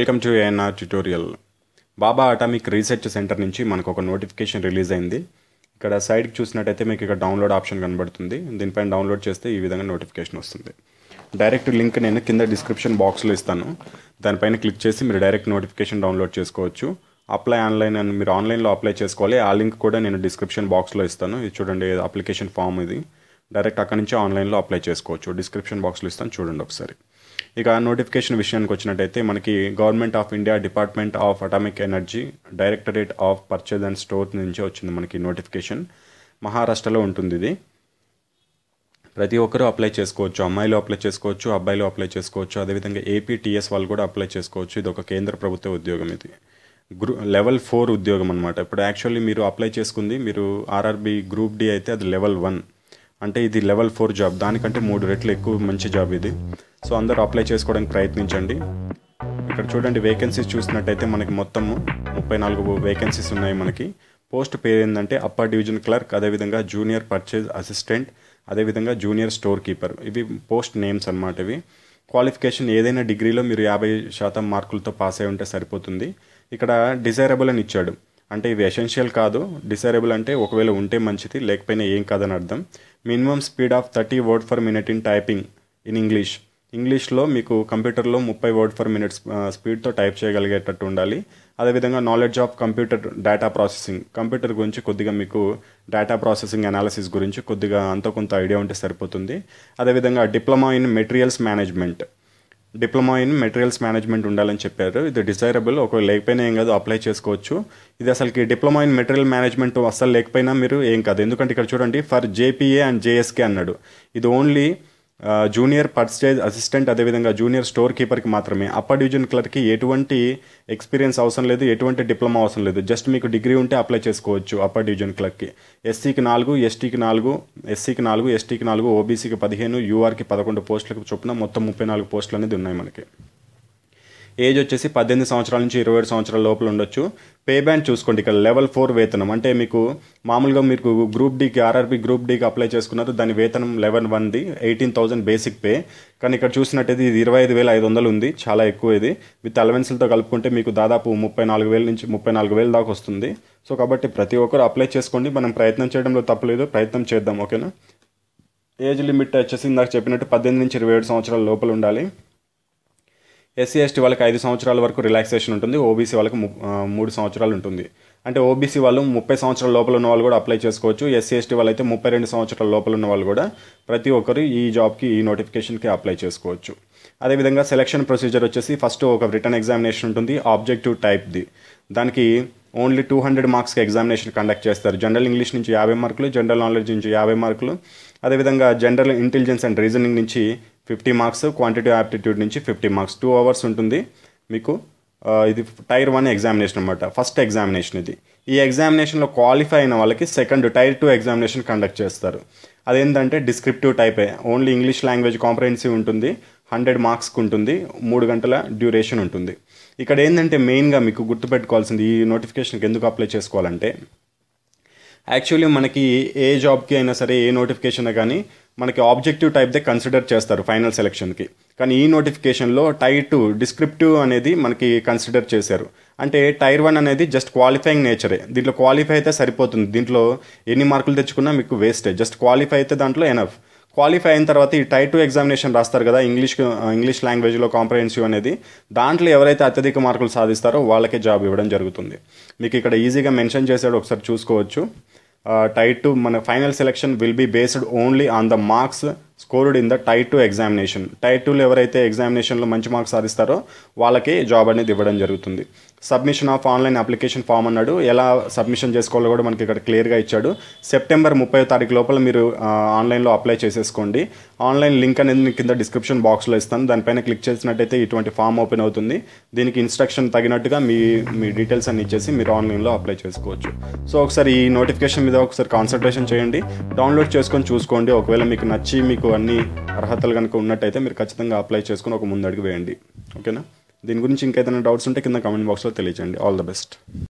welcome to ANR tutorial Bhabha Atomic Research Centre నుంచి మనకు ఒక నోటిఫికేషన్ రిలీజ్ అయింది ఇక్కడ సైడ్కి చూసినట్టయితే మీకు ఇక్కడ డౌన్లోడ్ ఆప్షన్ కనబడుతుంది దీనిపైన డౌన్లోడ్ చేస్తే ఈ విధంగా నోటిఫికేషన్ వస్తుంది డైరెక్ట్ లింక్ నేను కింద డిస్క్రిప్షన్ బాక్స్లో ఇస్తాను దానిపైన క్లిక్ చేసి మీరు డైరెక్ట్ నోటిఫికేషన్ డౌన్లోడ్ చేసుకోవచ్చు అప్లై ఆన్లైన్ అని మీరు ఆన్లైన్లో అప్లై చేసుకోవాలి ఆ లింక్ కూడా నేను డిస్క్రిప్షన్ బాక్స్లో ఇస్తాను ఇది చూడండి అప్లికేషన్ ఫామ్ ఇది డైరెక్ట్ అక్కడి నుంచి ఆన్లైన్లో అప్లై చేసుకోవచ్చు డిస్క్రిప్షన్ బాక్స్లో ఇస్తాను చూడండి ఒకసారి ఇక నోటిఫికేషన్ విషయానికి వచ్చినట్టయితే మనకి Government of India Department of Atomic Energy Directorate of Purchase and Store నుంచి వచ్చింది మనకి నోటిఫికేషన్ మహారాష్ట్రలో ఉంటుంది ఇది ప్రతి ఒక్కరూ అప్లై చేసుకోవచ్చు అమ్మాయిలు అప్లై చేసుకోవచ్చు అబ్బాయిలు అప్లై చేసుకోవచ్చు అదేవిధంగా ఏపీటీఎస్ వాళ్ళు కూడా అప్లై చేసుకోవచ్చు ఇది ఒక కేంద్ర ప్రభుత్వ ఉద్యోగం ఇది గ్రూ లెవెల్ ఫోర్ ఉద్యోగం అనమాట ఇప్పుడు యాక్చువల్లీ మీరు అప్లై చేసుకుంది మీరు ఆర్ఆర్బి గ్రూప్ డి అయితే అది లెవెల్ వన్ అంటే ఇది లెవెల్ ఫోర్ జాబ్ దానికంటే మూడు రెట్లు ఎక్కువ మంచి జాబ్ ఇది సో అందరూ అప్లై చేసుకోవడానికి ప్రయత్నించండి ఇక్కడ చూడండి వేకెన్సీస్ చూసినట్టయితే మనకి మొత్తము ముప్పై నాలుగు వేకెన్సీస్ ఉన్నాయి మనకి పోస్ట్ పేరు ఏంటంటే అప్పర్ డివిజన్ క్లర్క్ అదేవిధంగా జూనియర్ పర్చేజ్ అసిస్టెంట్ అదేవిధంగా జూనియర్ స్టోర్ కీపర్ ఇవి పోస్ట్ నేమ్స్ అనమాట ఇవి క్వాలిఫికేషన్ ఏదైనా డిగ్రీలో మీరు యాభై శాతం మార్కులతో పాస్ అయి ఉంటే సరిపోతుంది ఇక్కడ డిజైరబుల్ అని ఇచ్చాడు అంటే ఇది ఎసెన్షియల్ కాదు డిసైరబుల్ అంటే ఒకవేళ ఉంటే మంచిది లేకపోయినా ఏం కాదని అర్థం minimum speed of thirty word per minute in typing in English ఇంగ్లీష్లో మీకు కంప్యూటర్లో ముప్పై వర్డ్ ఫర్ మినిట్ స్పీడ్తో టైప్ చేయగలిగేటట్టు ఉండాలి అదేవిధంగా knowledge of computer data processing computer గురించి కొద్దిగా మీకు డేటా ప్రాసెసింగ్ అనాలిసిస్ గురించి కొద్దిగా అంత కొంత ఐడియా ఉంటే సరిపోతుంది అదేవిధంగా diploma in materials management diploma in materials management ఉండాలని చెప్పారు ఇది డిజైరబుల్ ఒకవేళ లేకపోయినా ఏం కాదు అప్లై చేసుకోవచ్చు ఇది అసలుకి డిప్లొమా ఇన్ మెటీరియల్ మేనేజ్మెంట్ అసలు లేకపోయినా మీరు ఏం కాదు ఎందుకంటే ఇక్కడ చూడండి ఫర్ జేపీఏ అండ్ జేఎస్కే అన్నాడు ఇది ఓన్లీ జూనియర్ పర్చేజ్ అసిస్టెంట్ అదేవిధంగా జూనియర్ స్టోర్ కీపర్కి మాత్రమే అప్పర్ డివిజన్ క్లర్క్కి ఎటువంటి ఎక్స్పీరియన్స్ అవసరం లేదు ఎటువంటి డిప్లొమా అవసరం లేదు జస్ట్ మీకు డిగ్రీ ఉంటే అప్లై చేసుకోవచ్చు అప్పర్ డివిజన్ క్లర్క్కి ఎస్సీకి నాలుగు ఎస్టీకి నాలుగు ఎస్సీకి నాలుగు ఎస్టీకి నాలుగు ఓబీసీకి పదిహేను యూఆర్కి పదకొండు పోస్టులకు చొప్పున మొత్తం ముప్పై నాలుగు పోస్టులు అనేది ఉన్నాయి మనకి ఏజ్ వచ్చేసి పద్దెనిమిది సంవత్సరాల నుంచి ఇరవై ఏడు సంవత్సరాల లోపల ఉండొచ్చు పే బ్యాండ్ చూసుకోండి ఇక్కడ లెవెల్ ఫోర్ వేతనం అంటే మీకు మామూలుగా మీకు గ్రూప్ డీకి ఆర్ఆర్బి గ్రూప్ డీకి అప్లై చేసుకున్నారు దాని వేతనం లెవెన్ వన్ది ఎయిటీన్ థౌసండ్ బేసిక్ పే కానీ ఇక్కడ చూసినట్టయితే ఇది ఇరవై ఐదు వేల ఐదు వందలు ఉంది చాలా ఎక్కువ ఇది విత్ అలవెన్స్లతో కలుపుకుంటే మీకు దాదాపు ముప్పై నాలుగు వేల నుంచి ముప్పై నాలుగు వేల దాకా వస్తుంది సో కాబట్టి ప్రతి ఒక్కరు అప్లై చేసుకోండి మనం ప్రయత్నం చేయడంలో తప్పలేదు ప్రయత్నం చేద్దాం ఓకేనా ఏజ్ లిమిట్ వచ్చేసి నాకు చెప్పినట్టు పద్దెనిమిది నుంచి ఇరవై ఏడు సంవత్సరాల లోపల ఉండాలి ఎస్సీ ఎస్టీ వాళ్ళకి ఐదు సంవత్సరాల వరకు రిలాక్సేషన్ ఉంటుంది ఓబీసీ వాళ్ళకి మూడు సంవత్సరాలు ఉంటుంది అంటే ఓబీసీ వాళ్ళు ముప్పై సంవత్సరాల లోపల ఉన్న వాళ్ళు కూడా అప్లై చేసుకోవచ్చు ఎస్సీ ఎస్టీ వాళ్ళు అయితే ముప్పై రెండు సంవత్సరాల లోపల ఉన్న వాళ్ళు కూడా ప్రతి ఒక్కరు ఈ జాబ్కి ఈ నోటిఫికేషన్కి అప్లై చేసుకోవచ్చు అదేవిధంగా సెలక్షన్ ప్రొసీజర్ వచ్చేసి ఫస్ట్ ఒక రిటర్న్ ఎగ్జామినేషన్ ఉంటుంది ఆబ్జెక్టివ్ టైప్ది దానికి ఓన్లీ టూ హండ్రెడ్ మార్క్స్కి ఎగ్జామినేషన్ కండక్ట్ చేస్తారు జనరల్ ఇంగ్లీష్ నుంచి యాభై మార్కులు జనరల్ నాలెడ్జ్ నుంచి యాభై మార్కులు అదేవిధంగా జనరల్ ఇంటెలిజెన్స్ అండ్ రీజనింగ్ నుంచి ఫిఫ్టీ మార్క్స్ క్వాంటిటీ ఆప్టిట్యూడ్ నుంచి ఫిఫ్టీ మార్క్స్ టూ అవర్స్ ఉంటుంది మీకు ఇది టైర్ వన్ ఎగ్జామినేషన్ అనమాట ఫస్ట్ ఎగ్జామినేషన్ ఇది ఈ ఎగ్జామినేషన్లో క్వాలిఫై అయిన వాళ్ళకి second tier two examination conduct చేస్తారు అదేంటంటే డిస్క్రిప్టివ్ టైపే ఓన్లీ ఇంగ్లీష్ లాంగ్వేజ్ కాంప్రహెన్సివ్ ఉంటుంది హండ్రెడ్ మార్క్స్కి ఉంటుంది మూడు గంటల డ్యూరేషన్ ఉంటుంది ఇక్కడ ఏంటంటే మెయిన్గా మీకు గుర్తుపెట్టుకోవాల్సింది ఈ నోటిఫికేషన్కి ఎందుకు అప్లై చేసుకోవాలంటే యాక్చువల్లీ మనకి ఏ జాబ్కి అయినా సరే ఏ నోటిఫికేషన్ కానీ మనకి ఆబ్జెక్టివ్ టైప్దే కన్సిడర్ చేస్తారు ఫైనల్ సెలెక్షన్కి కానీ ఈ నోటిఫికేషన్లో టైర్ టూ డిస్క్రిప్టివ్ అనేది మనకి కన్సిడర్ చేశారు అంటే టైర్ వన్ అనేది జస్ట్ క్వాలిఫైయింగ్ నేచరే దీంట్లో క్వాలిఫై అయితే సరిపోతుంది దీంట్లో ఎన్ని మార్కులు తెచ్చుకున్నా మీకు వేస్టే జస్ట్ క్వాలిఫై అయితే దాంట్లో ఎనఫ్ క్వాలిఫై అయిన తర్వాత ఈ టైర్ టూ ఎగ్జామినేషన్ రాస్తారు కదా ఇంగ్లీష్ ఇంగ్లీష్ లాంగ్వేజ్లో కాంప్రహెన్సివ్ అనేది దాంట్లో ఎవరైతే అత్యధిక మార్కులు సాధిస్తారో వాళ్ళకే జాబ్ ఇవ్వడం జరుగుతుంది మీకు ఇక్కడ ఈజీగా మెన్షన్ చేసాడు ఒకసారి చూసుకోవచ్చు టైట్ టు మన final selection will be based only on the marks scored in the tier two examination tier టూలో ఎవరైతే ఎగ్జామినేషన్లో మంచి మార్క్స్ సాధిస్తారో వాళ్ళకి జాబ్ అనేది ఇవ్వడం జరుగుతుంది submission of online application form అన్నాడు ఎలా సబ్మిషన్ చేసుకోవాలో కూడా మనకి ఇక్కడ క్లియర్గా ఇచ్చాడు సెప్టెంబర్ ముప్పై తారీఖు లోపల మీరు ఆన్లైన్లో అప్లై చేసేసుకోండి ఆన్లైన్ లింక్ అనేది మీకు కింద డిస్క్రిప్షన్ బాక్స్లో ఇస్తాను దానిపైన క్లిక్ చేసినట్టయితే ఇటువంటి ఫామ్ ఓపెన్ అవుతుంది దీనికి ఇన్స్ట్రక్షన్ తగినట్టుగా మీ మీ డీటెయిల్స్ అన్ని ఇచ్చేసి మీరు ఆన్లైన్లో అప్లై చేసుకోవచ్చు సో ఒకసారి ఈ నోటిఫికేషన్ మీద ఒకసారి కాన్సన్ట్రేషన్ చేయండి డౌన్లోడ్ చేసుకొని చూసుకోండి ఒకవేళ మీకు నచ్చి మీకు అన్ని అర్హతలు కనుక ఉన్నట్టయితే మీరు ఖచ్చితంగా అప్లై చేసుకుని ఒక ముందడుగు వేయండి ఓకేనా దీని గురించి ఇంకేదైనా డౌట్స్ ఉంటే కింద కామెంట్ బాక్స్లో తెలియజేయండి ఆల్ ద బెస్ట్